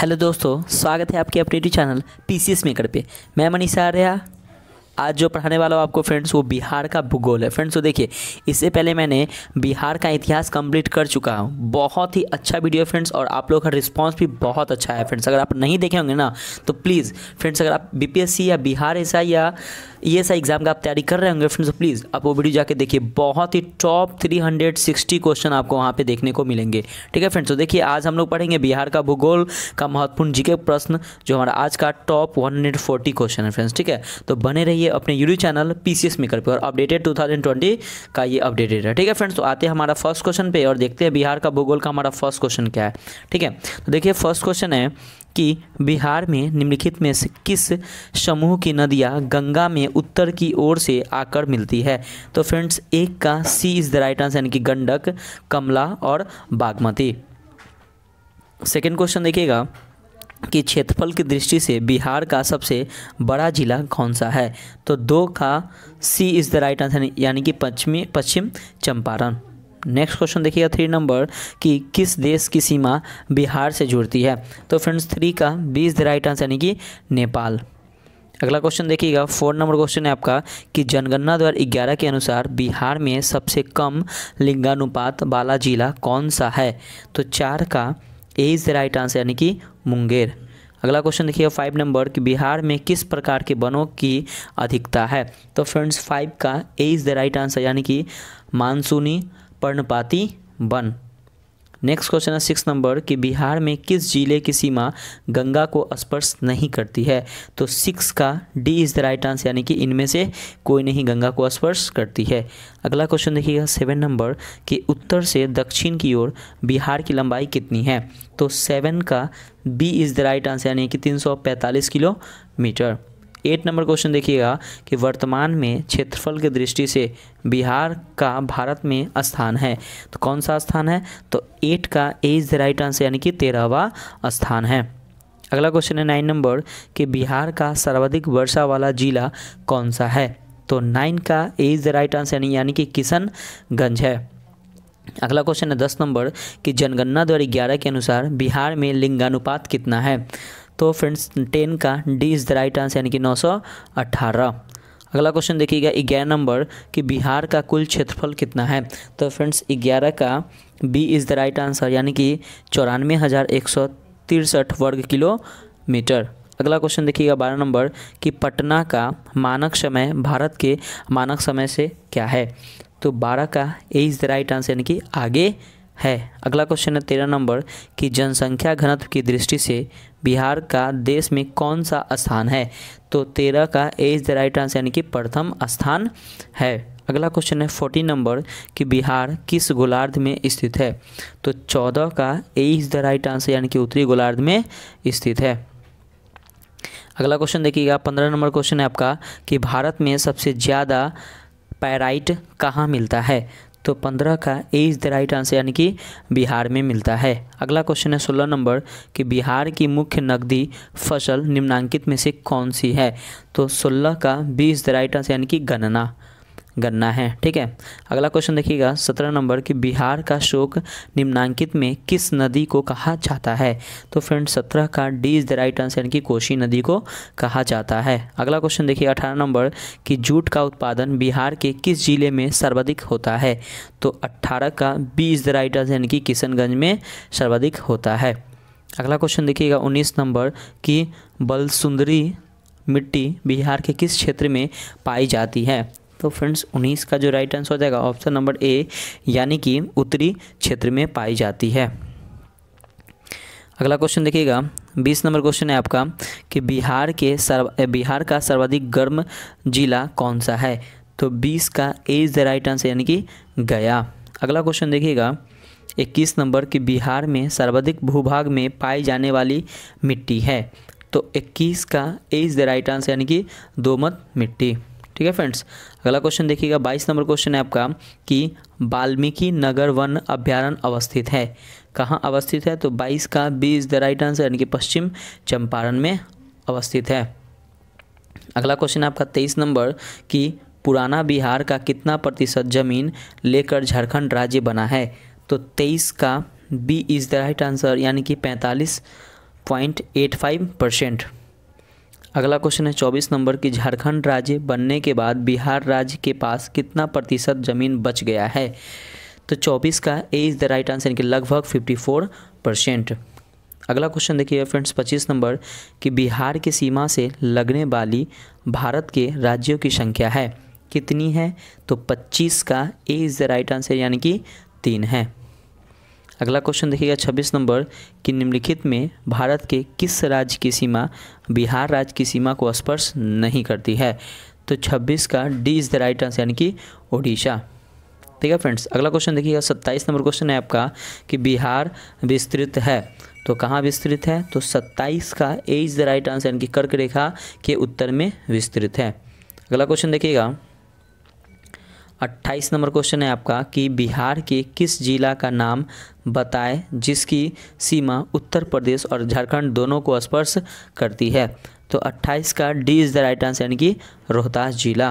hello दोस्तों स्वागत है आपके अपने channel P C S maker पे मैं मनीषा आर्या आज जो पढ़ाने वाला हो आपको फ्रेंड्स वो बिहार का भूगोल है फ्रेंड्स तो देखिए इससे पहले मैंने बिहार का इतिहास कंप्लीट कर चुका हूँ बहुत ही अच्छा वीडियो है फ्रेंड्स और आप लोग का रिस्पॉन्स भी बहुत अच्छा है फ्रेंड्स अगर आप नहीं देखे होंगे ना तो प्लीज़ फ्रेंड्स अगर आप बी या बिहार ऐसा या ये सा एग्ज़ाम का आप तैयारी कर रहे होंगे फ्रेंड्स प्लीज़ तो आप वो वीडियो जाके देखिए बहुत ही टॉप 360 क्वेश्चन आपको वहाँ पे देखने को मिलेंगे ठीक है फ्रेंड्स तो देखिए आज हम लोग पढ़ेंगे बिहार का भूगोल का महत्वपूर्ण जीके प्रश्न जो हमारा आज का टॉप 140 क्वेश्चन है फ्रेंड्स ठीक है तो बने रहिए लिए अपने YouTube channel P C S maker पर अपडेटेड टू थाउजेंड ट्वेंटी का ये अपडेटेड है ठीक है फ्रेंड्स तो आते हैं हमारा फर्स्ट क्वेश्चन पे और देखते हैं बिहार का भूगोल का हमारा फर्स्ट क्वेश्चन क्या है ठीक है तो देखिए फर्स्ट क्वेश्चन है कि बिहार में निम्नलिखित में से किस समूह की नदियाँ गंगा में उत्तर की ओर से आकर मिलती है तो फ्रेंड्स एक का C is the right answer यानी कि गंडक कमला और बागमती सेकेंड क्वेश्चन देखिएगा कि क्षेत्रफल की दृष्टि से बिहार का सबसे बड़ा जिला कौन सा है तो दो का C is the right answer यानी कि पश्चिमी पश्चिम चंपारण नेक्स्ट क्वेश्चन देखिएगा थ्री नंबर कि किस देश की सीमा बिहार से जुड़ती है तो फ्रेंड्स थ्री का B is the right answer यानी कि नेपाल अगला क्वेश्चन देखिएगा फोर नंबर क्वेश्चन है आपका कि जनगणना दो ग्यारह के अनुसार बिहार में सबसे कम लिंगानुपात वाला जिला कौन सा है तो चार का A is the right answer यानी कि मुंगेर अगला क्वेश्चन देखिए फाइव नंबर कि बिहार में किस प्रकार के वनों की अधिकता है तो फ्रेंड्स फाइव का A is the right answer यानी कि मानसूनी पर्णपाती वन नेक्स्ट क्वेश्चन है सिक्स नंबर कि बिहार में किस जिले की सीमा गंगा को स्पर्श नहीं करती है तो सिक्स का D is the right answer यानी कि इनमें से कोई नहीं गंगा को स्पर्श करती है अगला क्वेश्चन देखिएगा सेवन नंबर कि उत्तर से दक्षिण की ओर बिहार की लंबाई कितनी है तो सेवन का B is the right answer यानी कि तीन किलोमीटर एट नंबर क्वेश्चन देखिएगा कि वर्तमान में क्षेत्रफल की दृष्टि से बिहार का भारत में स्थान है तो कौन सा स्थान है तो एट का A is the right answer यानी कि तेरहवा स्थान है अगला क्वेश्चन है नाइन नंबर कि बिहार का सर्वाधिक वर्षा वाला जिला कौन सा है तो नाइन का A is the right answer यानी कि किशनगंज है अगला क्वेश्चन है दस नंबर कि जनगणना दो हज़ार ग्यारह के अनुसार बिहार में लिंगानुपात कितना है तो फ्रेंड्स टेन का D is the right answer यानी कि नौ सौ अठारह अगला क्वेश्चन देखिएगा ग्यारह नंबर कि बिहार का कुल क्षेत्रफल कितना है तो फ्रेंड्स ग्यारह का B is the right answer यानी कि चौरानवे हज़ार एक सौ तिरसठ वर्ग किलोमीटर अगला क्वेश्चन देखिएगा बारह नंबर कि पटना का मानक समय भारत के मानक समय से क्या है तो बारह का A is the right answer यानी कि आगे है अगला क्वेश्चन है तेरह नंबर कि जनसंख्या घनत्व की दृष्टि से बिहार का देश में कौन सा स्थान है तो तेरह का A is the right answer यानी कि प्रथम स्थान है अगला क्वेश्चन है फोर्टीन नंबर कि बिहार किस गोलार्ध में स्थित है तो चौदह का A is the right answer यानी कि उत्तरी गोलार्ध में स्थित है अगला क्वेश्चन देखिएगा पंद्रह नंबर क्वेश्चन है आपका कि भारत में सबसे ज़्यादा पैराइट कहाँ मिलता है तो पंद्रह का A is the right answer यानी कि बिहार में मिलता है अगला क्वेश्चन है सोलह नंबर कि बिहार की मुख्य नकदी फसल निम्नांकित में से कौन सी है तो सोलह का B is the right answer यानी कि गणना गन्ना है ठीक है अगला क्वेश्चन देखिएगा सत्रह नंबर कि बिहार का शोक निम्नांकित में किस नदी को कहा जाता है तो फ्रेंड सत्रह का D is the right answer यानी कि कोशी नदी को कहा जाता है अगला क्वेश्चन देखिए अठारह नंबर कि जूट का उत्पादन बिहार के किस जिले में सर्वाधिक होता है तो अट्ठारह का B is the right answer यानी कि किशनगंज में सर्वाधिक होता है अगला क्वेश्चन देखिएगा उन्नीस नंबर कि बलसुंदरी मिट्टी बिहार के किस क्षेत्र में पाई जाती है तो फ्रेंड्स उन्नीस का जो राइट आंसर हो जाएगा ऑप्शन नंबर ए यानी कि उत्तरी क्षेत्र में पाई जाती है अगला क्वेश्चन देखिएगा बीस नंबर क्वेश्चन है आपका कि बिहार के सर्व बिहार का सर्वाधिक गर्म जिला कौन सा है तो बीस का A is the right answer यानी कि गया अगला क्वेश्चन देखिएगा इक्कीस नंबर कि बिहार में सर्वाधिक भूभाग में पाई जाने वाली मिट्टी है तो इक्कीस का A is the right answer यानी कि दोमत मिट्टी ठीक है फ्रेंड्स अगला क्वेश्चन देखिएगा बाईस नंबर क्वेश्चन है आपका कि वाल्मीकि नगर वन अभ्यारण अवस्थित है कहाँ अवस्थित है तो बाईस का B is the right answer यानी कि पश्चिम चंपारण में अवस्थित है अगला क्वेश्चन है आपका तेईस नंबर कि पुराना बिहार का कितना प्रतिशत जमीन लेकर झारखंड राज्य बना है तो तेईस का B is the right answer यानी कि पैंतालीस पॉइंट एट फाइव परसेंट अगला क्वेश्चन है चौबीस नंबर की झारखंड राज्य बनने के बाद बिहार राज्य के पास कितना प्रतिशत जमीन बच गया है तो चौबीस का A is the right answer यानी कि लगभग फिफ्टी फोर परसेंट अगला क्वेश्चन देखिए फ्रेंड्स पच्चीस नंबर कि बिहार की सीमा से लगने वाली भारत के राज्यों की संख्या है कितनी है तो पच्चीस का A is the right answer यानी कि तीन है अगला क्वेश्चन देखिएगा छब्बीस नंबर कि निम्नलिखित में भारत के किस राज्य की सीमा बिहार राज्य की सीमा को स्पर्श नहीं करती है तो छब्बीस का D is the right answer यानी कि ओडिशा ठीक है फ्रेंड्स अगला क्वेश्चन देखिएगा सत्ताईस नंबर क्वेश्चन है आपका कि बिहार विस्तृत है तो कहाँ विस्तृत है तो सत्ताईस का A is the right answer यानी कि कर्क रेखा के उत्तर में विस्तृत है अगला क्वेश्चन देखिएगा अट्ठाईस नंबर क्वेश्चन है आपका कि बिहार के किस जिला का नाम बताएं जिसकी सीमा उत्तर प्रदेश और झारखंड दोनों को स्पर्श करती है तो 28 का D is the right answer यानी कि रोहतास जिला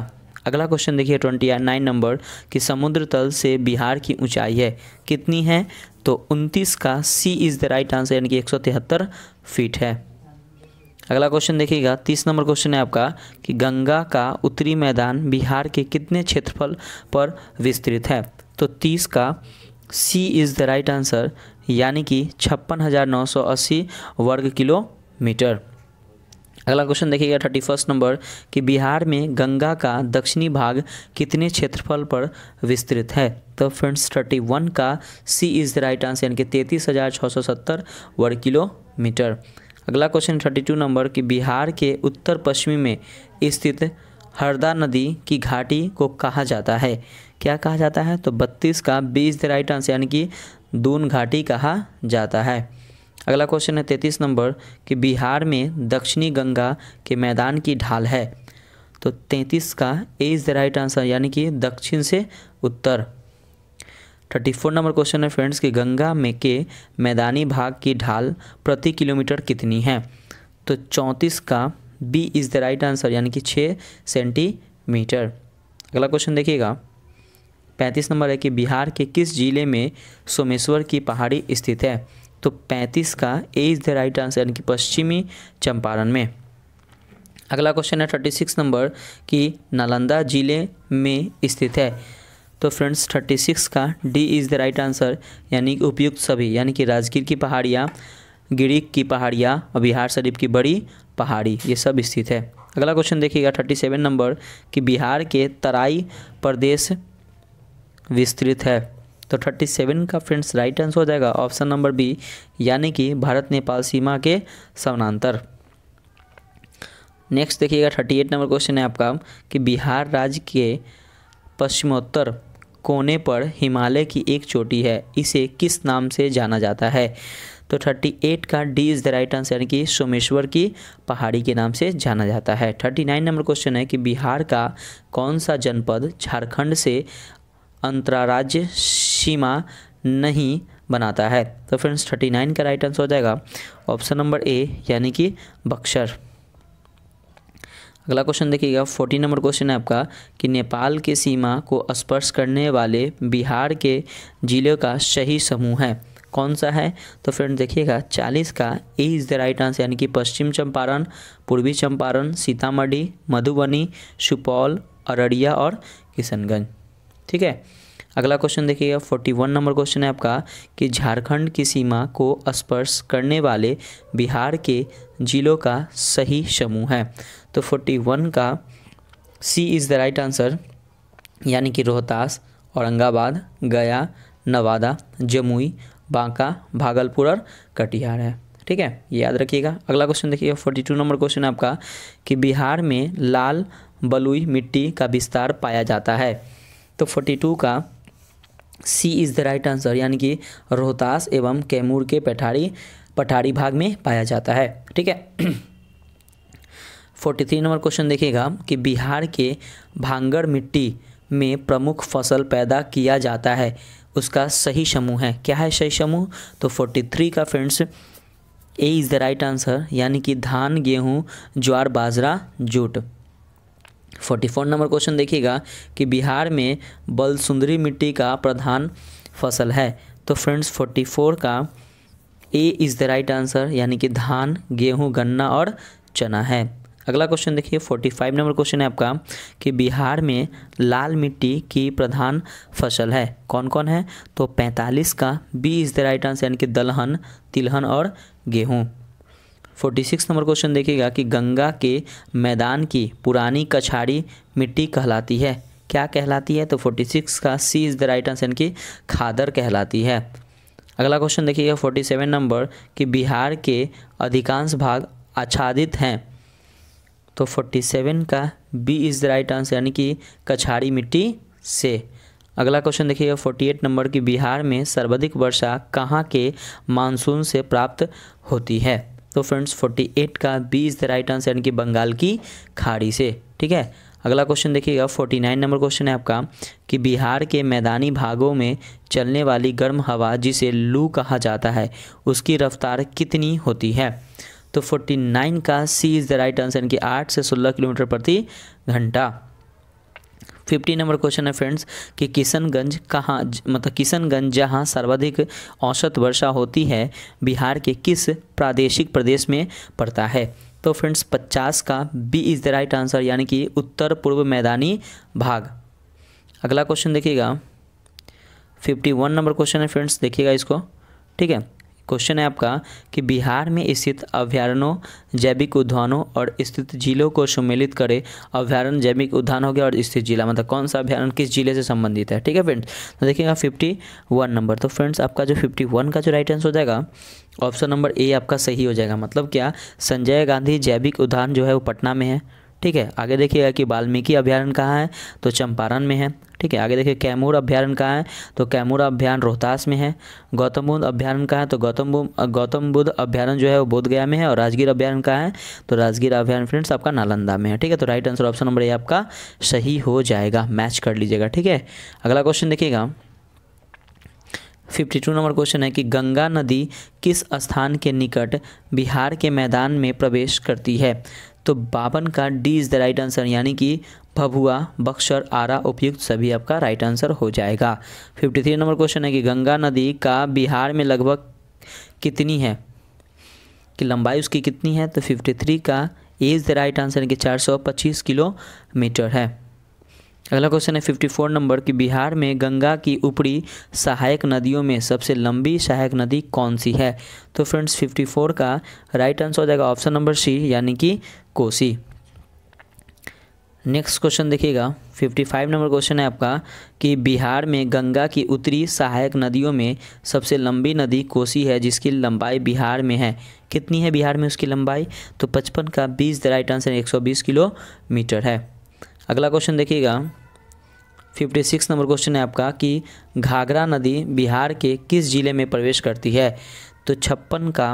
अगला क्वेश्चन देखिए ट्वेंटी नाइन नंबर कि समुद्र तल से बिहार की ऊंचाई है कितनी है तो 29 का C is the right answer यानी कि एक फीट है अगला क्वेश्चन देखिएगा तीस नंबर क्वेश्चन है आपका कि गंगा का उत्तरी मैदान बिहार के कितने क्षेत्रफल पर विस्तृत है तो तीस का C is the right answer यानी कि छप्पन हज़ार नौ सौ अस्सी वर्ग किलोमीटर अगला क्वेश्चन देखिएगा थर्टी फर्स्ट नंबर कि बिहार में गंगा का दक्षिणी भाग कितने क्षेत्रफल पर विस्तृत है तो फ्रेंड्स थर्टी वन का C is the right answer यानी कि तैंतीस हज़ार छः सौ सत्तर वर्ग किलोमीटर अगला क्वेश्चन थर्टी टू नंबर कि बिहार के उत्तर पश्चिमी में स्थित हरदा नदी की घाटी को कहा जाता है क्या कहा जाता है तो बत्तीस का बीस द राइट आंसर यानी कि दून घाटी कहा जाता है अगला क्वेश्चन है तैंतीस नंबर कि बिहार में दक्षिणी गंगा के मैदान की ढाल है तो तैंतीस का A is the right answer यानी कि दक्षिण से उत्तर थर्टी फोर नंबर क्वेश्चन है फ्रेंड्स कि गंगा में के मैदानी भाग की ढाल प्रति किलोमीटर कितनी है तो चौंतीस का B is the right answer यानी कि छः सेंटीमीटर अगला क्वेश्चन देखिएगा पैंतीस नंबर है कि बिहार के किस जिले में सोमेश्वर की पहाड़ी स्थित है तो पैंतीस का A is the right answer यानी कि पश्चिमी चंपारण में अगला क्वेश्चन है थर्टी सिक्स नंबर कि नालंदा जिले में स्थित है तो फ्रेंड्स 36 का D is the right answer यानी उपयुक्त सभी यानी कि राजगीर की पहाड़ियाँ गिरी की पहाड़ियाँ और बिहार शरीफ की बड़ी पहाड़ी ये सब स्थित है अगला क्वेश्चन देखिएगा थर्टी सेवन नंबर कि बिहार के तराई प्रदेश विस्तृत है तो थर्टी सेवन का फ्रेंड्स राइट आंसर हो जाएगा ऑप्शन नंबर बी यानी कि भारत नेपाल सीमा के समानांतर नेक्स्ट देखिएगा थर्टी एट नंबर क्वेश्चन है आपका कि बिहार राज्य के पश्चिमोत्तर कोने पर हिमालय की एक चोटी है इसे किस नाम से जाना जाता है तो 38 का D is the right answer यानी कि सोमेश्वर की पहाड़ी के नाम से जाना जाता है 39 नंबर क्वेश्चन है कि बिहार का कौन सा जनपद झारखंड से अंतराराज्य सीमा नहीं बनाता है तो फ्रेंड्स 39 का राइट आंसर हो जाएगा ऑप्शन नंबर ए यानी कि बक्सर अगला क्वेश्चन देखिएगा फोर्टी नंबर क्वेश्चन है आपका कि नेपाल की सीमा को स्पर्श करने वाले बिहार के जिले का सही समूह है कौन सा है तो फ्रेंड देखिएगा चालीस का A is the right answer यानी कि पश्चिम चंपारण पूर्वी चंपारण सीतामढ़ी मधुबनी सुपौल अररिया और किशनगंज ठीक है अगला क्वेश्चन देखिएगा फोर्टी वन नंबर क्वेश्चन है आपका कि झारखंड की सीमा को स्पर्श करने वाले बिहार के जिलों का सही समूह है तो फोर्टी वन का C is the right answer यानी कि रोहतास औरंगाबाद गया नवादा जमुई बांका भागलपुर और कटिहार है ठीक है याद रखिएगा अगला क्वेश्चन देखिएगा फोर्टी टू नंबर क्वेश्चन आपका कि बिहार में लाल बलुई मिट्टी का विस्तार पाया जाता है तो फोर्टी टू का C is the right answer यानी कि रोहतास एवं कैमूर के पठारी पठारी भाग में पाया जाता है ठीक है फोर्टी थ्री नंबर क्वेश्चन देखिएगा कि बिहार के भांगड़ मिट्टी में प्रमुख फसल पैदा किया जाता है उसका सही समूह है क्या है सही समूह तो फोर्टी थ्री का friends A is the right answer यानी कि धान गेहूँ ज्वार बाजरा jute forty four number question देखिएगा कि बिहार में बलसुंदरी मिट्टी का प्रधान फसल है तो फ्रेंड्स फोर्टी फोर का A is the right answer यानी कि धान गेहूँ गन्ना और चना है अगला क्वेश्चन देखिए 45 नंबर क्वेश्चन है आपका कि बिहार में लाल मिट्टी की प्रधान फसल है कौन कौन है तो 45 का B is the right answer यानी कि दलहन तिलहन और गेहूँ 46 नंबर क्वेश्चन देखिएगा कि गंगा के मैदान की पुरानी कछाड़ी मिट्टी कहलाती है क्या कहलाती है तो 46 का C is the right answer यानी कि खादर कहलाती है अगला क्वेश्चन देखिएगा फोर्टी सेवन नंबर कि बिहार के अधिकांश भाग आच्छादित हैं तो फोर्टी सेवन का B is the right answer यानी कि कछाड़ी मिट्टी से अगला क्वेश्चन देखिएगा फोर्टी एट नंबर कि बिहार में सर्वाधिक वर्षा कहाँ के मानसून से प्राप्त होती है तो फ्रेंड्स फोर्टी एट का B is the right answer यानी कि बंगाल की खाड़ी से ठीक है अगला क्वेश्चन देखिएगा फोर्टी नाइन नंबर क्वेश्चन है आपका कि बिहार के मैदानी भागों में चलने वाली गर्म हवा जिसे लू कहा जाता है उसकी रफ्तार कितनी होती है तो फोर्टी नाइन का C is the right answer यानी कि आठ से सोलह किलोमीटर प्रति घंटा फिफ्टी नंबर क्वेश्चन है फ्रेंड्स कि किशनगंज कहाँ मतलब किशनगंज जहाँ सर्वाधिक औसत वर्षा होती है बिहार के किस प्रादेशिक प्रदेश में पड़ता है तो फ्रेंड्स पचास का B is the right answer यानी कि उत्तर पूर्व मैदानी भाग अगला क्वेश्चन देखिएगा फिफ्टी वन नंबर क्वेश्चन है फ्रेंड्स देखिएगा इसको ठीक है क्वेश्चन है आपका कि बिहार में स्थित अभ्यारणों जैविक उद्यानों और स्थित जिलों को सम्मिलित करे अभ्यारण जैविक उद्यान हो गया और स्थित जिला मतलब कौन सा अभ्यारण किस जिले से संबंधित है ठीक है फ्रेंड्स तो देखिएगा फिफ्टी वन नंबर तो फ्रेंड्स आपका जो फिफ्टी वन का जो राइट आंसर हो जाएगा ऑप्शन नंबर ए आपका सही हो जाएगा मतलब क्या संजय गांधी जैविक उद्यान जो है वो पटना में है ठीक है आगे देखिएगा कि वाल्मीकि अभ्यारण कहाँ है तो चंपारण में है ठीक है आगे देखिए कैमूर अभ्यारण कहाँ है तो कैमूर अभ्यारण रोहतास में है गौतम बुद्ध अभ्यारण कहाँ है तो गौतम गौतम बुद्ध अभ्यारण जो है वो बोधगया में है और राजगीर अभ्यारण कहाँ है तो राजगीर अभ्यारण फ्रेंड्स आपका नालंदा में है ठीक है तो right answer option number A आपका सही हो जाएगा मैच कर लीजिएगा ठीक है अगला क्वेश्चन देखिएगा फिफ्टी टू नंबर क्वेश्चन है कि गंगा नदी किस स्थान के निकट बिहार के मैदान में प्रवेश करती है तो बावन का D is the right answer यानी कि भभुआ बक्सर आरा उपयुक्त सभी आपका राइट आंसर हो जाएगा फिफ्टी थ्री नंबर क्वेश्चन है कि गंगा नदी का बिहार में लगभग कितनी है कि लंबाई उसकी कितनी है तो फिफ्टी थ्री का A is the right answer यानी कि चार सौ पच्चीस किलोमीटर है अगला क्वेश्चन है फिफ्टी फोर नंबर कि बिहार में गंगा की ऊपरी सहायक नदियों में सबसे लंबी सहायक नदी कौन सी है तो फ्रेंड्स फिफ्टी फोर का राइट आंसर हो जाएगा ऑप्शन नंबर सी यानी कि कोसी नेक्स्ट क्वेश्चन देखिएगा 55 नंबर क्वेश्चन है आपका कि बिहार में गंगा की उत्तरी सहायक नदियों में सबसे लंबी नदी कोसी है जिसकी लंबाई बिहार में है कितनी है बिहार में उसकी लंबाई तो 55 का 20 द राइट आंसर 120 किलोमीटर है अगला क्वेश्चन देखिएगा 56 नंबर क्वेश्चन है आपका कि घाघरा नदी बिहार के किस जिले में प्रवेश करती है तो छप्पन का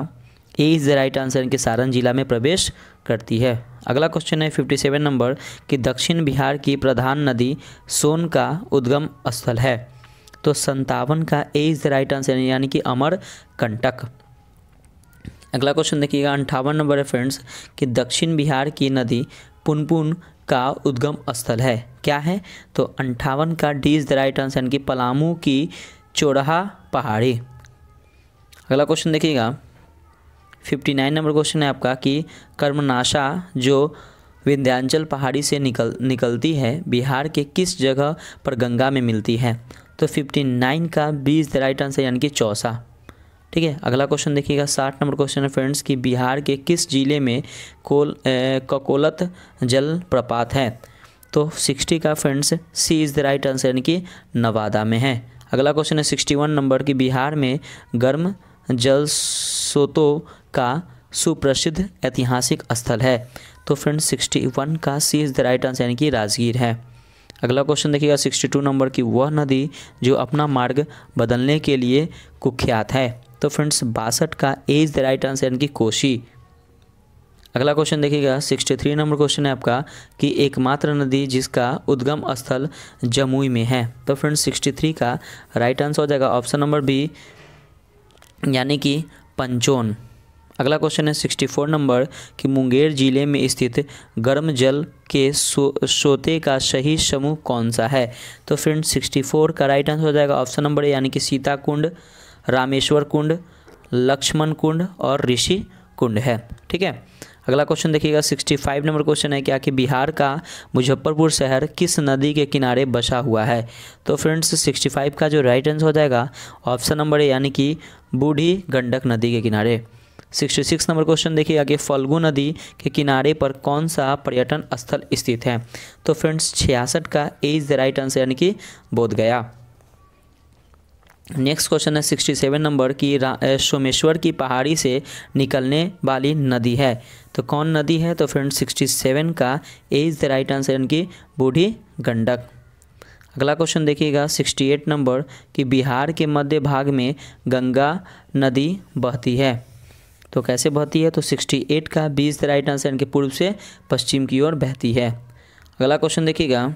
A is the right answer इनके सारण जिला में प्रवेश करती है अगला क्वेश्चन है फिफ्टी सेवन नंबर कि दक्षिण बिहार की प्रधान नदी सोन का उद्गम स्थल है तो संतावन का A is the right answer यानी कि अमर कंटक अगला क्वेश्चन देखिएगा अंठावन नंबर है फ्रेंड्स कि दक्षिण बिहार की नदी पुनपुन का उद्गम स्थल है क्या है तो अंठावन का D is the right answer की पलामू की चोरहा पहाड़ी अगला क्वेश्चन देखिएगा फिफ्टी नाइन नंबर क्वेश्चन है आपका कि कर्मनाशा जो विंध्यांचल पहाड़ी से निकल निकलती है बिहार के किस जगह पर गंगा में मिलती है तो फिफ्टी नाइन का B is the right answer यानी कि चौसा ठीक है अगला क्वेश्चन देखिएगा साठ नंबर क्वेश्चन है फ्रेंड्स कि बिहार के किस जिले में कोल ककोलत जल प्रपात है तो सिक्सटी का friends C is the right answer यानी कि नवादा में है अगला क्वेश्चन है सिक्सटी वन नंबर कि बिहार में गर्म जल स्रोतों का सुप्रसिद्ध ऐतिहासिक स्थल है तो फ्रेंड्स सिक्सटी वन का C is the right answer यानी कि राजगीर है अगला क्वेश्चन देखिएगा सिक्सटी टू नंबर की वह नदी जो अपना मार्ग बदलने के लिए कुख्यात है तो फ्रेंड्स बासठ का A is the right answer यानी कि कोशी अगला क्वेश्चन देखिएगा सिक्सटी थ्री नंबर क्वेश्चन है आपका कि एकमात्र नदी जिसका उद्गम स्थल जमुई में है तो फ्रेंड्स सिक्सटी थ्री का राइट आंसर हो जाएगा ऑप्शन नंबर बी यानी कि पंचोन अगला क्वेश्चन है सिक्सटी फोर नंबर कि मुंगेर जिले में स्थित गर्म जल के सो, सोते का सही समूह कौन सा है तो फ्रेंड सिक्सटी फोर का राइट आंसर हो जाएगा ऑप्शन नंबर यानी कि सीता कुंड रामेश्वर कुंड लक्ष्मण कुंड और ऋषि कुंड है ठीक है अगला क्वेश्चन देखिएगा 65 नंबर क्वेश्चन है क्या कि बिहार का मुजफ्फरपुर शहर किस नदी के किनारे बसा हुआ है तो फ्रेंड्स 65 का जो राइट आंसर हो जाएगा ऑप्शन नंबर ए यानी कि बूढ़ी गंडक नदी के किनारे 66 नंबर क्वेश्चन देखिए आगे फल्गु नदी के किनारे पर कौन सा पर्यटन स्थल स्थित है तो फ्रेंड्स छियासठ का A is the right answer यानी कि बोध गया नेक्स्ट क्वेश्चन है सिक्सटी सेवन नंबर की सोमेश्वर की पहाड़ी से निकलने वाली नदी है तो कौन नदी है तो फ्रेंड सिक्सटी सेवन का A is the right answer इनकी बूढ़ी गंडक अगला क्वेश्चन देखिएगा 68 नंबर कि बिहार के मध्य भाग में गंगा नदी बहती है तो कैसे बहती है तो 68 का बीस द राइट आंसर इनके पूर्व से पश्चिम की ओर बहती है अगला क्वेश्चन देखिएगा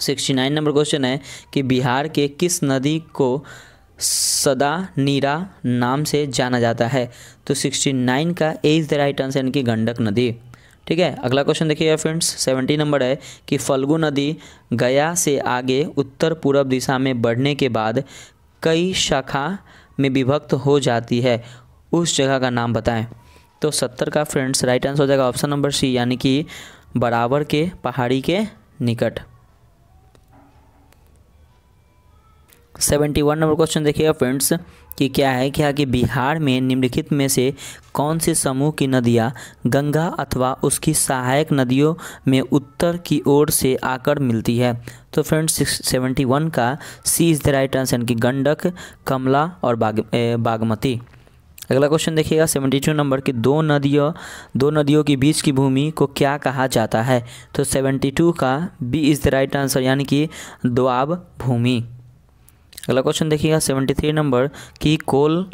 सिक्सटी नाइन नंबर क्वेश्चन है कि बिहार के किस नदी को सदा नीरा नाम से जाना जाता है तो सिक्सटी नाइन का A is the right answer यानी कि गंडक नदी ठीक है अगला क्वेश्चन देखिएगा फ्रेंड्स सेवेंटी नंबर है कि फल्गु नदी गया से आगे उत्तर पूर्व दिशा में बढ़ने के बाद कई शाखा में विभक्त हो जाती है उस जगह का नाम बताएं तो सत्तर का फ्रेंड्स राइट आंसर हो जाएगा ऑप्शन नंबर सी यानी कि बराबर के पहाड़ी के निकट सेवेंटी वन नंबर क्वेश्चन देखिएगा फ्रेंड्स कि क्या है क्या कि बिहार में निम्नलिखित में से कौन से समूह की नदियाँ गंगा अथवा उसकी सहायक नदियों में उत्तर की ओर से आकर मिलती है तो फ्रेंड्स सेवेंटी वन का C is the right answer यानी कि गंडक कमला और बाग ए, बागमती अगला क्वेश्चन देखिएगा सेवेंटी टू नंबर की दो नदियों दो नदियों के बीच की भूमि को क्या कहा जाता है तो सेवेंटी टू का B is the right answer यानी कि दोआब भूमि अगला क्वेश्चन देखिएगा सेवेंटी थ्री नंबर की कोल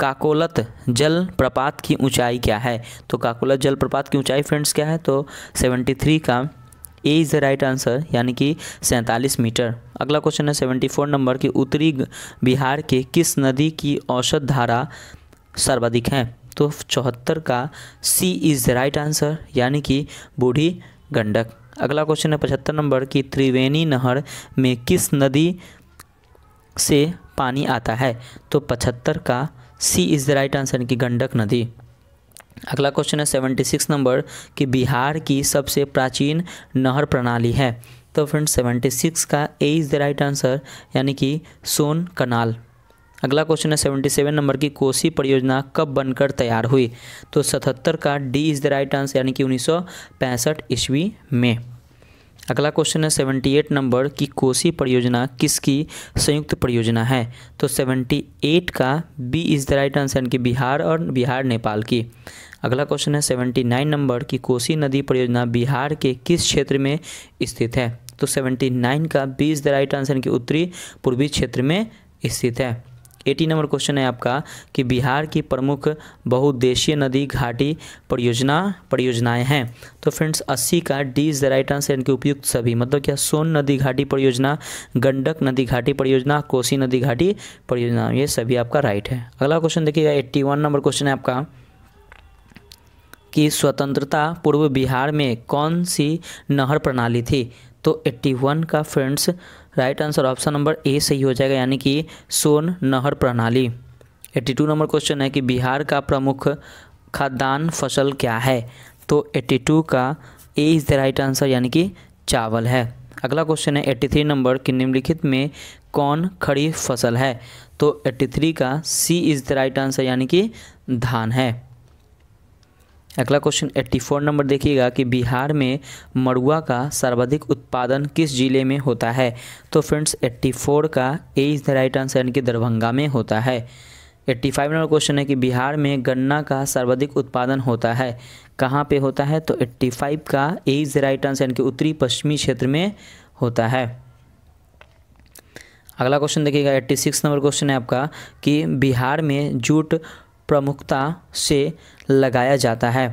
काकोलत जल प्रपात की ऊंचाई क्या है तो काकोलत जल प्रपात की ऊंचाई फ्रेंड्स क्या है तो सेवेंटी थ्री का A is the right answer यानी कि सैंतालीस मीटर अगला क्वेश्चन है सेवेंटी फोर नंबर की उत्तरी बिहार के किस नदी की औसत धारा सर्वाधिक है तो चौहत्तर का C is the right answer यानी कि बूढ़ी गंडक अगला क्वेश्चन है पचहत्तर नंबर की त्रिवेणी नहर में किस नदी से पानी आता है तो पचहत्तर का C is the right answer की गंडक नदी अगला क्वेश्चन है सेवेंटी सिक्स नंबर कि बिहार की सबसे प्राचीन नहर प्रणाली है तो फ्रेंड सेवेंटी सिक्स का A is the right answer यानी कि सोन कनाल अगला क्वेश्चन है सेवेंटी सेवन नंबर की कोसी परियोजना कब बनकर तैयार हुई तो सतहत्तर का D is the right answer यानी कि उन्नीस सौ पैंसठ ईस्वी में अगला क्वेश्चन है सेवेंटी एट नंबर की कोसी परियोजना किसकी संयुक्त परियोजना है तो सेवेंटी एट का B is the right answer कि बिहार और बिहार नेपाल की अगला क्वेश्चन है सेवेंटी नाइन नंबर की कोसी नदी परियोजना बिहार के किस क्षेत्र में स्थित है तो सेवेंटी नाइन का B is the right answer कि उत्तरी पूर्वी क्षेत्र में स्थित है एटी नंबर क्वेश्चन है आपका कि बिहार की प्रमुख बहुउद्देशीय नदी घाटी परियोजना परियोजनाएं हैं तो फ्रेंड्स अस्सी का D is the right answer इनके उपयुक्त सभी मतलब क्या सोन नदी घाटी परियोजना गंडक नदी घाटी परियोजना कोसी नदी घाटी परियोजना ये सभी आपका राइट है अगला क्वेश्चन देखिएगा एट्टी वन नंबर क्वेश्चन है आपका कि स्वतंत्रता पूर्व बिहार में कौन सी नहर प्रणाली थी तो 81 का friends right answer option number A सही हो जाएगा यानी कि सोन नहर प्रणाली 82 नंबर क्वेश्चन है कि बिहार का प्रमुख खाद्यान्न फसल क्या है तो 82 का A is the right answer यानी कि चावल है अगला क्वेश्चन है 83 नंबर कि निम्नलिखित में कौन खड़ी फसल है तो 83 का C is the right answer यानी कि धान है अगला क्वेश्चन 84 नंबर देखिएगा कि बिहार में मड़ुआ का सर्वाधिक उत्पादन किस जिले में होता है तो फ्रेंड्स 84 का A is the right answer यानी कि दरभंगा में होता है 85 नंबर क्वेश्चन है कि बिहार में गन्ना का सर्वाधिक उत्पादन होता है कहाँ पे होता है तो 85 का A is the right answer यानी कि उत्तरी पश्चिमी क्षेत्र में होता है अगला क्वेश्चन देखिएगा 86 नंबर क्वेश्चन है आपका कि बिहार में जूट प्रमुखता से लगाया जाता है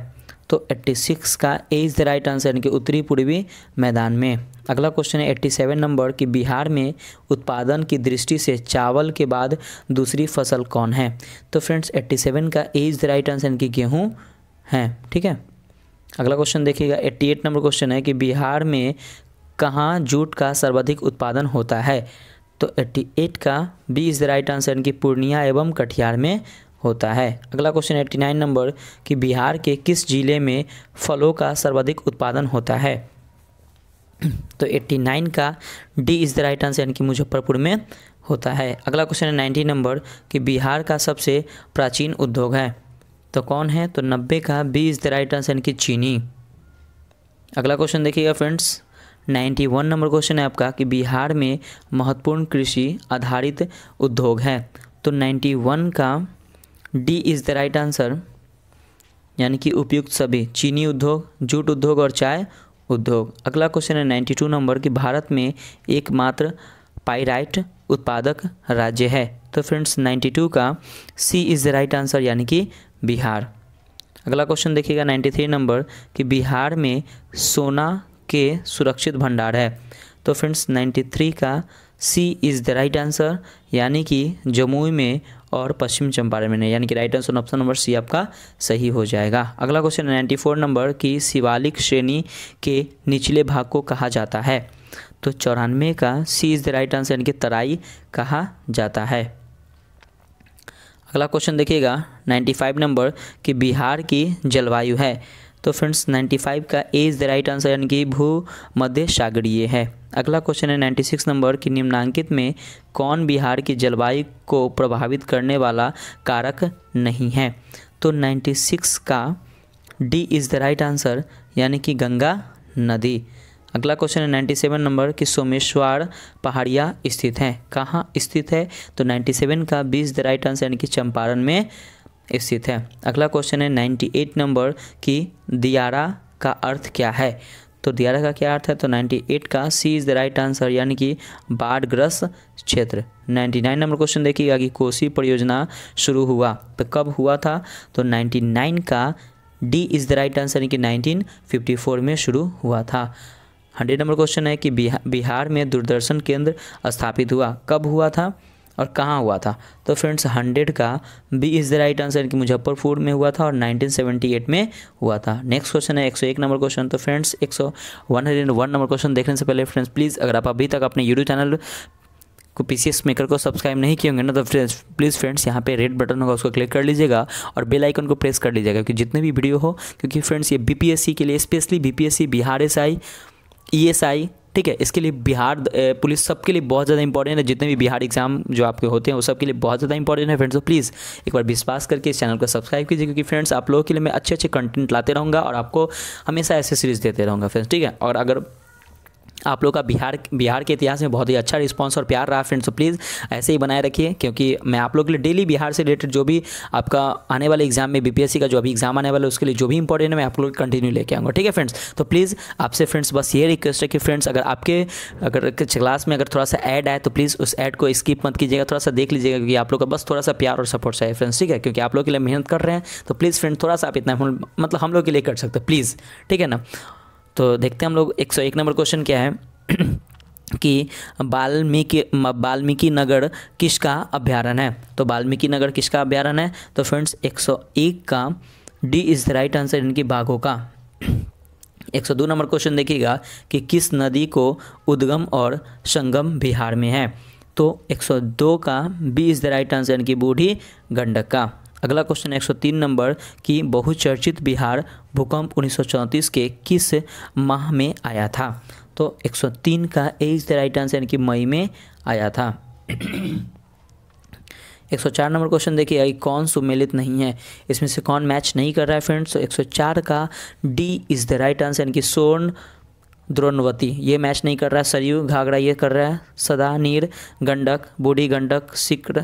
तो 86 का A is the right answer यानी कि उत्तरी पूर्वी मैदान में अगला क्वेश्चन है 87 नंबर कि बिहार में उत्पादन की दृष्टि से चावल के बाद दूसरी फसल कौन है तो फ्रेंड्स 87 का A is the right answer यानी कि गेहूँ है ठीक है अगला क्वेश्चन देखिएगा 88 नंबर क्वेश्चन है कि बिहार में कहाँ जूट का सर्वाधिक उत्पादन होता है तो 88 का B is the right answer यानी कि पूर्णिया एवं कटिहार में होता है अगला क्वेश्चन एट्टी नाइन नंबर कि बिहार के किस जिले में फलों का सर्वाधिक उत्पादन होता है तो एट्टी नाइन का D is the right answer यानी कि मुजफ्फरपुर में होता है अगला क्वेश्चन है नाइन्टी नंबर कि बिहार का सबसे प्राचीन उद्योग है तो कौन है तो नब्बे का B is the right answer यानी कि चीनी अगला क्वेश्चन देखिएगा friends ninety one number question है आपका कि बिहार में महत्वपूर्ण कृषि आधारित उद्योग है तो नाइन्टी वन का D is the right answer यानी कि उपयुक्त सभी चीनी उद्योग जूट उद्योग और चाय उद्योग अगला क्वेश्चन है नाइन्टी टू नंबर कि भारत में एकमात्र पाइराइट उत्पादक राज्य है तो फ्रेंड्स नाइन्टी टू का C is the right answer यानी कि बिहार अगला क्वेश्चन देखिएगा नाइन्टी थ्री नंबर कि बिहार में सोना के सुरक्षित भंडार है तो फ्रेंड्स नाइन्टी थ्री का C is the right answer यानी कि जमुई में और पश्चिम चंपारण में यानी कि right answer option number C आपका सही हो जाएगा अगला क्वेश्चन नाइन्टी फोर नंबर की शिवालिक श्रेणी के निचले भाग को कहा जाता है तो चौरानवे का C is the right answer यानी कि तराई कहा जाता है अगला क्वेश्चन देखिएगा नाइन्टी फाइव नंबर कि बिहार की जलवायु है तो फ्रेंड्स 95 का A is the right answer यानी कि भू मध्य सागरीय है अगला क्वेश्चन है 96 नंबर कि निम्नांकित में कौन बिहार की जलवायु को प्रभावित करने वाला कारक नहीं है तो 96 का D is the right answer यानी कि गंगा नदी अगला क्वेश्चन है नाइन्टी सेवन नंबर कि सोमेश्वर पहाड़िया स्थित है कहाँ स्थित है तो नाइन्टी सेवन का इज द राइट आंसर यानी कि चंपारण में स्थित है अगला क्वेश्चन है नाइन्टी एट नंबर कि दियारा का अर्थ क्या है तो दियारा का क्या अर्थ है तो नाइन्टी एट का C is the right answer यानी कि बाढ़ग्रस्त क्षेत्र नाइन्टी नाइन नंबर क्वेश्चन देखिएगा कि कोसी परियोजना शुरू हुआ तो कब हुआ था तो नाइन्टी नाइन का D is the right answer यानी कि नाइनटीन फिफ्टी फोर में शुरू हुआ था हंड्रेड नंबर क्वेश्चन है कि बिहार में दूरदर्शन केंद्र स्थापित हुआ कब हुआ था और कहाँ हुआ था तो फ्रेंड्स हंड्रेड का B is the right answer कि मुजफ्फरपुर में हुआ था और 1978 में हुआ था नेक्स्ट क्वेश्चन है 101 नंबर क्वेश्चन तो फ्रेंड्स एक सौ नंबर तो क्वेश्चन देखने से पहले फ्रेंड्स प्लीज़ अगर आप अभी तक अपने यूट्यूब चैनल को पी मेकर को सब्सक्राइब नहीं किए होंगे ना तो फ्रेंड्स प्लीज़ फ्रेंड्स यहाँ पे रेड बटन होगा उसको क्लिक कर लीजिएगा और बेल आइकन को प्रेस कर लीजिएगा क्योंकि जितने भी वीडियो हो क्योंकि फ्रेंड्स ये बीपीएससी के लिए specially BPSC Bihar S I E S I ठीक है इसके लिए बिहार पुलिस सबके लिए बहुत ज़्यादा इंपॉर्टेंट है जितने भी बिहार एग्जाम जो आपके होते हैं वो सबके लिए बहुत ज़्यादा इंपॉर्टेंट है फ्रेंड्स तो प्लीज़ एक बार विश्वास करके इस चैनल को सब्सक्राइब कीजिए क्योंकि फ्रेंड्स आप लोगों के लिए मैं अच्छे अच्छे कंटेंट लाते रहूँगा और आपको हमेशा ऐसे सीरीज़ देते रहूँगा फ्रेंड्स ठीक है और अगर आप लोग का बिहार बिहार के इतिहास में बहुत ही अच्छा रिस्पांस और प्यार रहा फ्रेंड्स तो प्लीज़ ऐसे ही बनाए रखिए क्योंकि मैं आप लोग के लिए डेली बिहार से रिलेटेड जो भी आपका आने वाले एग्जाम में बीपीएससी का जो अभी एग्जाम आने वाला है उसके लिए जो भी इंपॉर्टेंट है मैं आप लोग कंटिन्यू लेके आऊँगा ठीक है फ्रेंड्स तो प्लीज़ आपसे फ्रेंड्स बस ये रिक्वेस्ट है कि फ्रेंड्स अगर आपके अगर क्लास में अगर थोड़ा सा ऐड आए तो प्लीज़ उस एड को स्किप मत कीजिएगा थोड़ा सा देख लीजिएगा क्योंकि आप लोग का बस थोड़ा सा प्यार और सपोर्ट चाहिए फ्रेंड्स ठीक है क्योंकि आप लोग के लिए मेहनत कर रहे हैं तो प्लीज़ फ्रेंड थोड़ा सा आप इतना मतलब हम लोग के लिए कर सकते प्लीज़ ठीक है ना तो देखते हैं हम लोग एक सौ एक नंबर क्वेश्चन क्या है कि वाल्मीकि वाल्मीकि नगर किसका अभ्यारण्य है तो वाल्मीकि नगर किसका अभ्यारण्य है तो फ्रेंड्स 101 का D is the right answer इनकी बाघों का 102 नंबर क्वेश्चन देखिएगा कि किस नदी को उद्गम और संगम बिहार में है तो 102 का B is the right answer इनकी बूढ़ी गंडक का अगला क्वेश्चन 103 नंबर कि बहुचर्चित बिहार भूकंप उन्नीस के किस माह में आया था तो 103 का A is the right answer यानी कि मई में आया था 104 नंबर क्वेश्चन देखिए आई कौन सुमेलित नहीं है इसमें से कौन मैच नहीं कर रहा है फ्रेंड्स तो 104 का D is the right answer यानी कि सोन द्रोणवती ये मैच नहीं कर रहा है सरयू घाघरा ये कर रहा है सदा नीर गंडक बूढ़ी गंडक सिक्र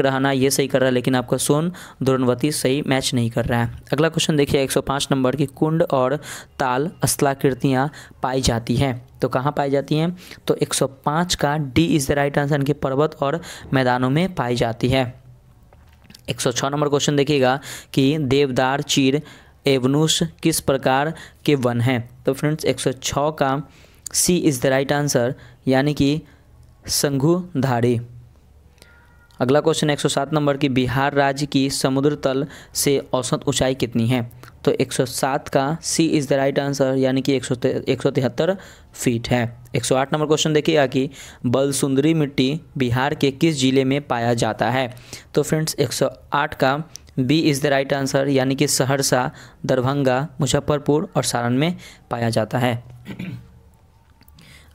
रहना ये सही कर रहा है लेकिन आपका सोन दुरनवती सही मैच नहीं कर रहा है अगला क्वेश्चन देखिए 105 नंबर की कुंड और ताल असलाकृतियाँ पाई जाती हैं तो कहाँ पाई जाती हैं तो 105 का D is the right answer इनके पर्वत और मैदानों में पाई जाती है 106 नंबर क्वेश्चन देखिएगा कि देवदार चीर एवनुस किस प्रकार के वन हैं तो फ्रेंड्स एक का C is the right answer यानी कि संघुधारी अगला क्वेश्चन 107 नंबर की बिहार राज्य की समुद्र तल से औसत ऊंचाई कितनी है तो 107 का C is the right answer यानी कि एक सौ फीट है 108 नंबर क्वेश्चन देखिएगा कि बलसुंदरी मिट्टी बिहार के किस ज़िले में पाया जाता है तो फ्रेंड्स 108 का B is the right answer यानी कि सहरसा दरभंगा मुजफ्फरपुर और सारण में पाया जाता है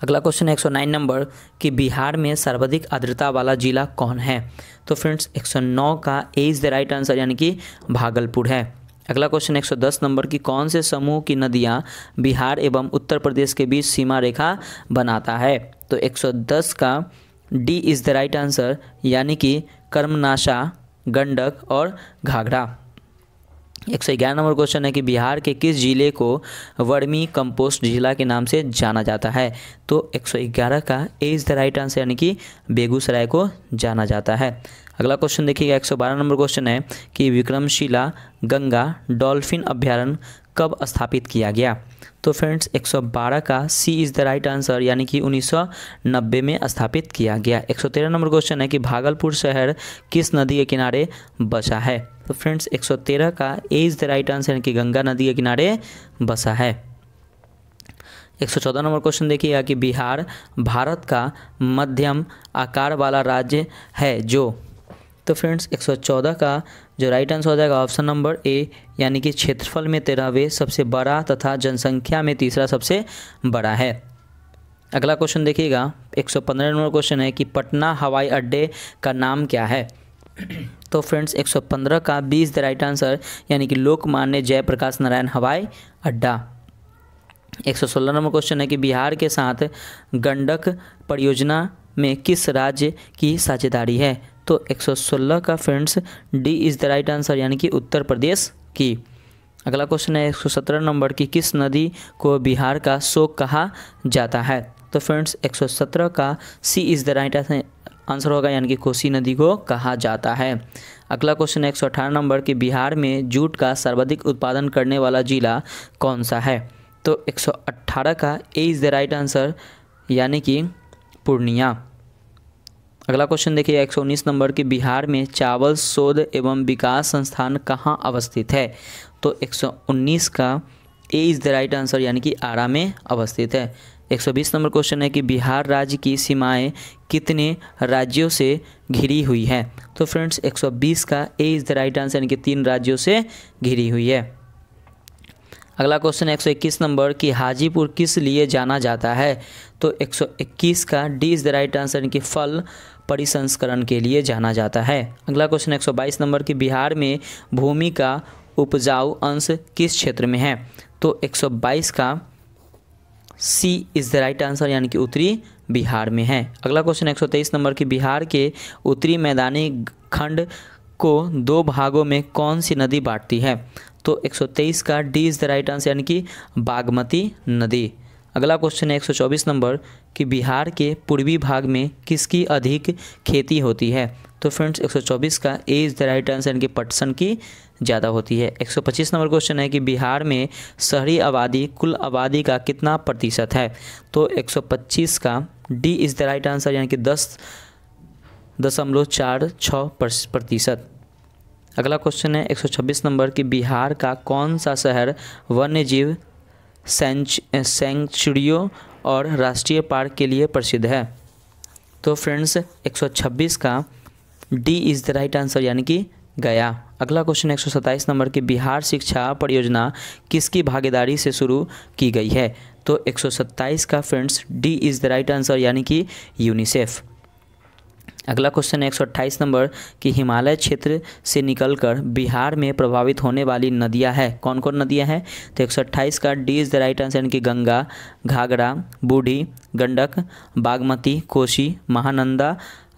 अगला क्वेश्चन है नाइन नंबर कि बिहार में सर्वाधिक आर्द्रता वाला जिला कौन है तो फ्रेंड्स 109 का A is the right answer यानी कि भागलपुर है अगला क्वेश्चन 110 नंबर कि कौन से समूह की नदियाँ बिहार एवं उत्तर प्रदेश के बीच सीमा रेखा बनाता है तो 110 का D is the right answer यानी कि कर्मनाशा गंडक और घाघरा एक सौ ग्यारह नंबर क्वेश्चन है कि बिहार के किस जिले को वर्मी कंपोस्ट जिला के नाम से जाना जाता है तो एक सौ ग्यारह का A is the right answer यानी कि बेगूसराय को जाना जाता है अगला क्वेश्चन देखिएगा एक सौ बारह नंबर क्वेश्चन है कि विक्रमशिला गंगा डॉल्फिन अभ्यारण्य कब स्थापित किया गया तो फ्रेंड्स 112 का C is the right answer यानी कि 1990 में स्थापित किया गया 113 नंबर क्वेश्चन है कि भागलपुर शहर किस नदी के किनारे बसा है तो फ्रेंड्स 113 का A is the right answer यानी कि गंगा नदी के किनारे बसा है 114 नंबर क्वेश्चन देखिएगा कि बिहार भारत का मध्यम आकार वाला राज्य है जो तो फ्रेंड्स 114 का जो राइट आंसर हो जाएगा ऑप्शन नंबर ए यानी कि क्षेत्रफल में तेरहवें सबसे बड़ा तथा जनसंख्या में तीसरा सबसे बड़ा है अगला क्वेश्चन देखिएगा 115 नंबर क्वेश्चन है कि पटना हवाई अड्डे का नाम क्या है तो फ्रेंड्स 115 का इज़ द राइट आंसर यानी कि लोकमान्य जयप्रकाश नारायण हवाई अड्डा 116 नंबर क्वेश्चन है कि बिहार के साथ गंडक परियोजना में किस राज्य की साझेदारी है तो 116 का friends D is the right answer यानी कि उत्तर प्रदेश की अगला क्वेश्चन है 117 नंबर की किस नदी को बिहार का शोक कहा जाता है तो फ्रेंड्स 117 का C is the right answer होगा यानी कि कोसी नदी को कहा जाता है अगला क्वेश्चन है एक नंबर कि बिहार में जूट का सर्वाधिक उत्पादन करने वाला जिला कौन सा है तो 118 का A is the right answer यानी कि पूर्णिया अगला क्वेश्चन देखिए एक नंबर की बिहार में चावल शोध एवं विकास संस्थान कहाँ अवस्थित है तो एक का A is the right answer यानी कि आरा में अवस्थित है 120 नंबर क्वेश्चन है कि बिहार राज्य की सीमाएं कितने राज्यों से घिरी हुई है तो फ्रेंड्स 120 का A is the right answer यानी कि तीन राज्यों से घिरी हुई है अगला क्वेश्चन सौ 121 नंबर कि हाजीपुर किस लिए जाना जाता है तो 121 का D is the right answer इनकी फल परिसंस्करण के लिए जाना जाता है अगला क्वेश्चन 122 नंबर कि बिहार में भूमि का उपजाऊ अंश किस क्षेत्र में है तो 122 का C is the right answer यानी कि उत्तरी बिहार में है अगला क्वेश्चन 123 नंबर कि बिहार के उत्तरी मैदानी खंड को दो भागों में कौन सी नदी बांटती है तो 123 का D is the right answer यानी कि बागमती नदी अगला क्वेश्चन है 124 नंबर कि बिहार के पूर्वी भाग में किसकी अधिक खेती होती है तो फ्रेंड्स 124 का A is the right answer यानी कि पटसन की ज़्यादा होती है 125 नंबर क्वेश्चन है कि बिहार में शहरी आबादी कुल आबादी का कितना प्रतिशत है तो 125 का D is the right answer यानी कि दस दशमलव चार छः प्रतिशत अगला क्वेश्चन है 126 नंबर कि बिहार का कौन सा शहर वन्य जीव सेंचुरियो और राष्ट्रीय पार्क के लिए प्रसिद्ध है तो फ्रेंड्स 126 का D is the right answer यानी कि गया अगला क्वेश्चन 127 नंबर की बिहार शिक्षा परियोजना किसकी भागीदारी से शुरू की गई है तो 127 का friends D is the right answer यानी कि यूनिसेफ़ अगला क्वेश्चन है एक नंबर कि हिमालय क्षेत्र से निकलकर बिहार में प्रभावित होने वाली नदियाँ हैं कौन कौन नदियाँ हैं तो एक का D is the right answer यानी कि गंगा घाघरा बूढ़ी गंडक बागमती कोशी महानंदा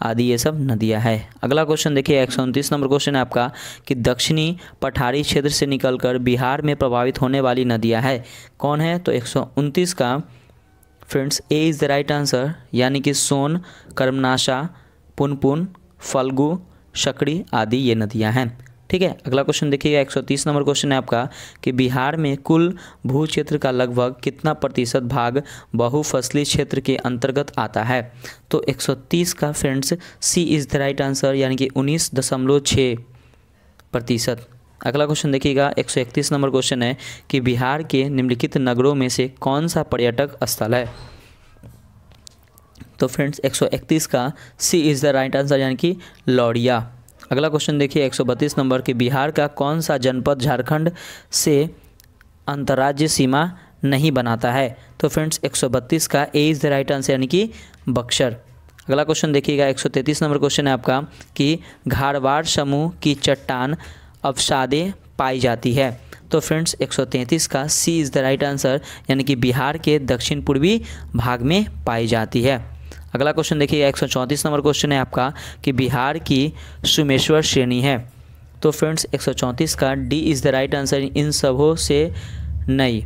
आदि ये सब नदियां हैं अगला क्वेश्चन देखिए एक नंबर क्वेश्चन है आपका कि दक्षिणी पठारी क्षेत्र से निकलकर बिहार में प्रभावित होने वाली नदियाँ है कौन है तो एक का friends A is the right answer यानी कि सोन कर्मनाशा पुनपुन फल्गु शकड़ी आदि ये नदियाँ हैं ठीक है अगला क्वेश्चन देखिएगा 130 नंबर क्वेश्चन है आपका कि बिहार में कुल भू क्षेत्र का लगभग कितना प्रतिशत भाग बहुफसली क्षेत्र के अंतर्गत आता है तो 130 का friends C is the right answer यानी कि उन्नीस दशमलव छः प्रतिशत अगला क्वेश्चन देखिएगा 131 नंबर क्वेश्चन है कि बिहार के निम्नलिखित नगरों में से कौन सा पर्यटक स्थल है तो फ्रेंड्स 131 का C is the right answer यानी कि लौड़िया अगला क्वेश्चन देखिए 132 नंबर के बिहार का कौन सा जनपद झारखंड से अंतर्राज्य सीमा नहीं बनाता है तो फ्रेंड्स 132 का A is the right answer यानी कि बक्सर अगला क्वेश्चन देखिएगा 133 नंबर क्वेश्चन है आपका कि घाड़वार समूह की चट्टान अवसादे पाई जाती है तो फ्रेंड्स 133 का C is the right answer यानी कि बिहार के दक्षिण पूर्वी भाग में पाई जाती है अगला क्वेश्चन देखिए एक नंबर क्वेश्चन है आपका कि बिहार की सुमेश्वर श्रेणी है तो फ्रेंड्स एक का D is the right answer इन सबों से नहीं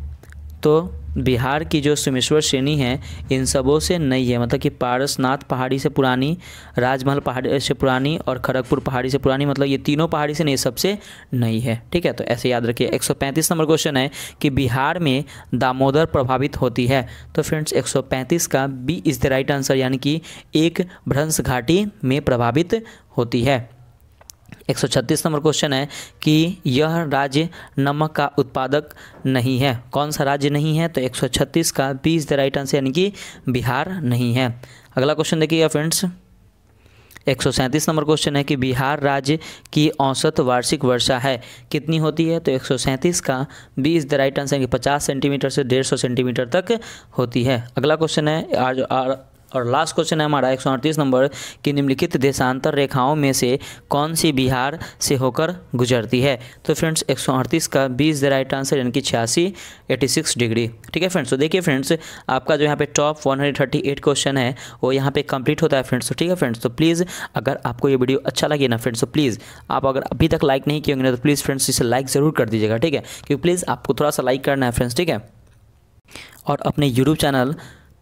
तो बिहार की जो सोमेश्वर श्रेणी है इन सबों से नई है मतलब कि पारसनाथ पहाड़ी से पुरानी राजमहल पहाड़ी से पुरानी और खड़गपुर पहाड़ी से पुरानी मतलब ये तीनों पहाड़ी से नहीं सबसे नई है ठीक है तो ऐसे याद रखिए 135 नंबर क्वेश्चन है कि बिहार में दामोदर प्रभावित होती है तो फ्रेंड्स 135 का B is the right answer यानी कि एक भ्रंश घाटी में प्रभावित होती है 136 नंबर क्वेश्चन है कि यह राज्य नमक का उत्पादक नहीं है कौन सा राज्य नहीं है तो 136 का B is the right answer यानी कि बिहार नहीं है अगला क्वेश्चन देखिएगा फ्रेंड्स एक सौ सैंतीस नंबर क्वेश्चन है कि बिहार राज्य की औसत वार्षिक वर्षा है कितनी होती है तो एक सौ सैंतीस का B is the right answer कि पचास सेंटीमीटर से डेढ़ सौ सेंटीमीटर तक होती है अगला क्वेश्चन है और लास्ट क्वेश्चन है हमारा एक नंबर कि निम्नलिखित देशांतर रेखाओं में से कौन सी बिहार से होकर गुजरती है तो फ्रेंड्स एक का B is the right answer यानी कि छियासी एटी सिक्स डिग्री ठीक है फ्रेंड्स तो देखिए फ्रेंड्स आपका जो यहाँ पे टॉप 138 क्वेश्चन है वो यहाँ पे कंप्लीट होता है फ्रेंड्स तो ठीक है फ्रेंड्स तो प्लीज़ अगर आपको ये वीडियो अच्छा लगे ना फ्रेंड्स तो प्लीज़ आप अगर अभी तक लाइक नहीं किए होंगे ना तो प्लीज़ फ्रेंड्स इसे लाइक ज़रूर कर दीजिएगा ठीक है क्योंकि प्लीज़ आपको थोड़ा सा लाइक करना है फ्रेंड्स ठीक है और अपने यूट्यूब चैनल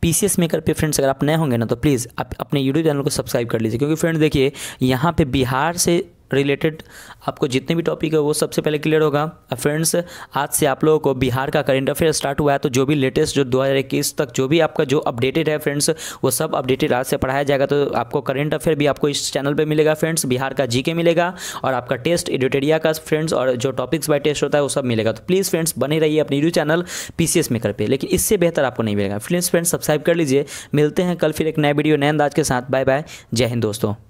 पी मेकर पे फ्रेंड्स अगर आप नए होंगे ना तो प्लीज़ आप अपने यूट्यूब चैनल को सब्सक्राइब कर लीजिए क्योंकि फ्रेंड देखिए यहाँ पे बिहार से रिलेटेड आपको जितने भी टॉपिक है वो सबसे पहले क्लियर होगा फ्रेंड्स आज से आप लोगों को बिहार का करंट अफेयर स्टार्ट हुआ है तो जो भी लेटेस्ट जो 2021 तक जो भी आपका जो अपडेटेड है फ्रेंड्स वो सब अपडेटेड आज से पढ़ाया जाएगा तो आपको करंट अफेयर भी आपको इस चैनल पर मिलेगा फ्रेंड्स बिहार का जी मिलेगा और आपका टेस्ट एडिटेरिया का फ्रेंड्स और जो टॉपिक्स बाय टेस्ट होता है वो सब मिलेगा तो प्लीज़ फ्रेंड्स बने रहिए अपने YouTube channel P C maker पर लेकिन इससे बेहतर आपको नहीं मिलेगा फ्रेंड्स फ्रेंड्स सब्सक्राइब कर लीजिए मिलते हैं कल फिर एक नए वीडियो नए अंदाज के साथ बाय बाय जय हिंद दोस्तों